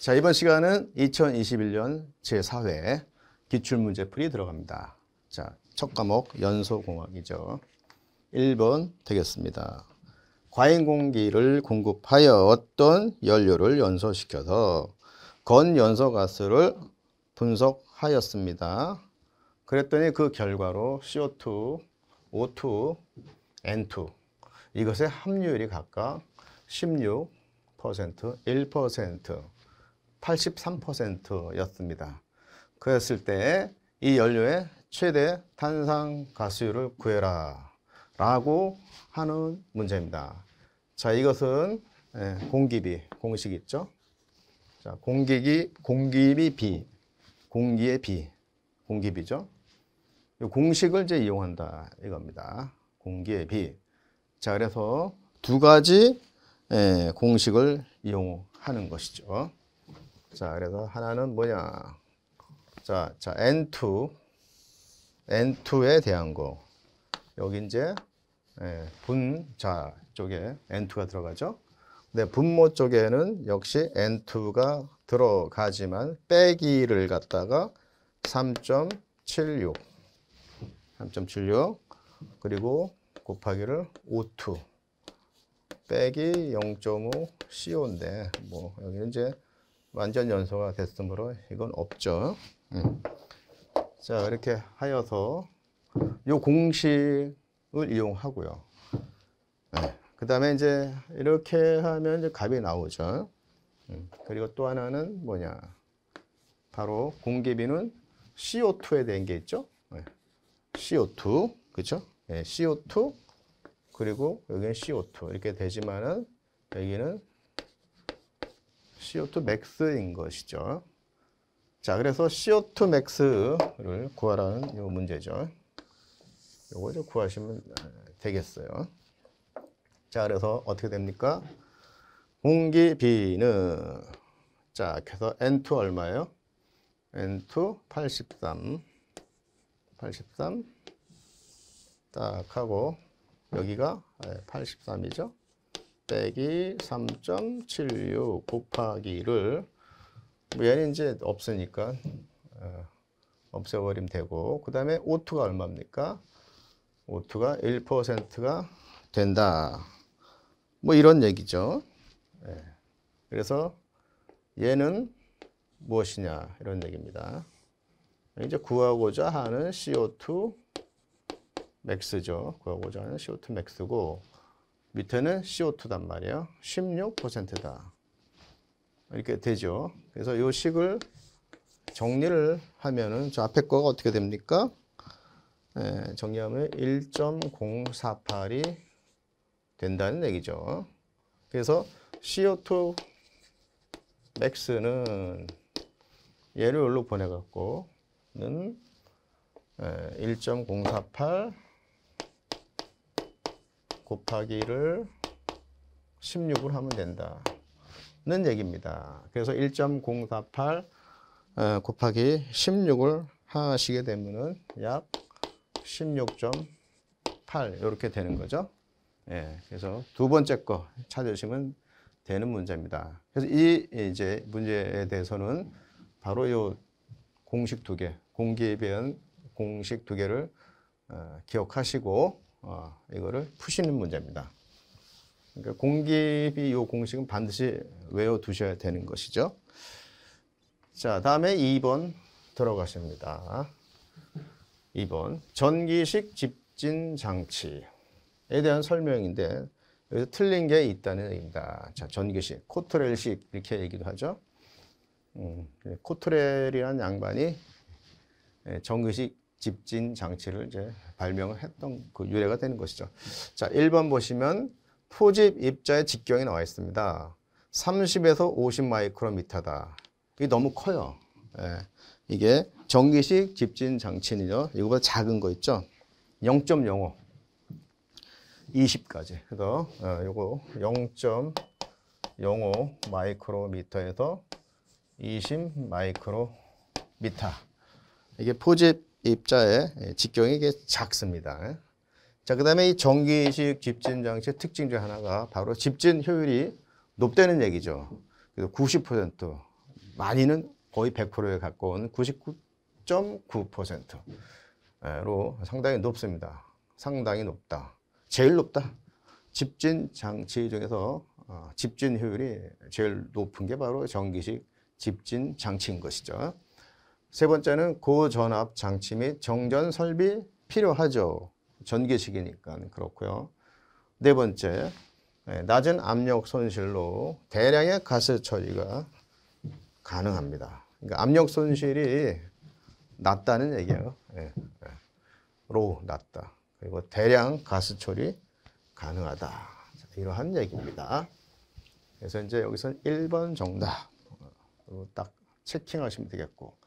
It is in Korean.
자, 이번 시간은 2021년 제4회 기출문제 풀이 들어갑니다. 자, 첫 과목 연소공학이죠. 1번 되겠습니다. 과잉 공기를 공급하여 어떤 연료를 연소시켜서 건연소 가스를 분석하였습니다. 그랬더니 그 결과로 CO2, O2, N2 이것의 함유율이 각각 16%, 1% 83%였습니다. 그랬을 때 이 연료의 최대 탄산 가수율을 구해라 라고 하는 문제입니다. 자, 이것은 예, 공기비 공식 있죠? 자, 공기기 공기비 비 공기의 비 공기비죠. 이 공식을 이제 이용한다 이겁니다. 공기의 비. 자, 그래서 두 가지 예, 공식을 이용하는 것이죠. 자, 그래서 하나는 뭐냐? 자, 자, N2. N2에 대한 거. 여기 이제 예, 분자 쪽에 N2가 들어가죠. 근데 분모 쪽에는 역시 N2가 들어가지만 빼기를 갖다가 3.76 3.76 그리고 곱하기를 5투 빼기 0.5 CO인데 뭐 여기는 이제 완전 연소가 됐으므로 이건 없죠. 예. 자, 이렇게 하여서 이 공식을 이용하고요. 예. 그 다음에 이제 이렇게 하면 이제 값이 나오죠. 예. 그리고 또 하나는 뭐냐. 바로 공기비는 CO2에 대게 있죠. CO2. 그죠? 네. CO2. 그리고 여기는 CO2. 이렇게 되지만은 여기는 CO2 max인 것이죠. 자, 그래서 CO2 max를 구하라는 요 문제죠. 요거 이제 구하시면 아, 되겠어요. 자, 그래서 어떻게 됩니까? 공기 B는 자, 그래서 N2 얼마예요? N2 83 83 딱 하고 여기가 83이죠. 아, 빼기 3.76 곱하기를 뭐 얘는 이제 없으니까 어, 없애버리면 되고 그 다음에 O2가 얼마입니까? O2가 1%가 된다. 뭐 이런 얘기죠. 예. 그래서 얘는 무엇이냐 이런 얘기입니다. 이제 구하고자 하는 CO2 맥스죠. 구하고자 하는 CO2 맥스고 밑에는 CO2단 말이에요. 16%다. 이렇게 되죠. 그래서 이 식을 정리를 하면은 저 앞에 거가 어떻게 됩니까? 예, 정리하면 1.048이 된다는 얘기죠. 그래서 CO2 max는 얘를 여기로 보내갖고는 1.048 예, 곱하기를 16을 하면 된다는 얘기입니다. 그래서 1.048 어, 곱하기 16을 하시게 되면약16.8 이렇게 되는 거죠. 예, 그래서 두 번째 거 찾으시면 되는 문제입니다. 그래서 이 이제 문제에 대해서는 바로 이 공식 두 개, 공기에 비한 공식 두 개를 어, 기억하시고 어, 이거를 푸시는 문제입니다. 그러니까 공기비 요 공식은 반드시 외워두셔야 되는 것이죠. 자, 다음에 2번 들어가십니다. 2번 전기식 집진 장치에 대한 설명인데 여기서 틀린 게 있다는 얘기입니다. 자, 전기식, 코트렐식 이렇게 얘기도 하죠. 음, 코트렐이라는 양반이 정기식 예, 집진 장치를 이제 발명을 했던 그 유래가 되는 것이죠. 자, 1번 보시면 포집 입자의 직경이 나와 있습니다. 30에서 50 마이크로미터다. 이게 너무 커요. 예, 이게 전기식 집진 장치는요. 이거보다 작은 거 있죠. 0.05. 20까지. 그래서 어, 요거 0.05 마이크로미터에서 20 마이크로미터. 이게 포집 입자의 직경이 이게 작습니다. 자, 그 다음에 이 전기식 집진 장치의 특징 중 하나가 바로 집진 효율이 높다는 얘기죠. 그래서 90% 많이는 거의 100%에 가까운 99.9%로 상당히 높습니다. 상당히 높다. 제일 높다. 집진 장치 중에서 어, 집진 효율이 제일 높은 게 바로 전기식 집진 장치인 것이죠. 세 번째는 고전압 장치 및 정전 설비 필요하죠. 전기식이니까 그렇고요. 네 번째, 예, 낮은 압력 손실로 대량의 가스 처리가 가능합니다. 그러니까 압력 손실이 낮다는 얘기예요. 네. 예, 예. 로 낮다. 그리고 대량 가스 처리 가능하다. 이러한 얘기입니다. 그래서 이제 여기서 1번 정답. 딱 체킹하시면 되겠고.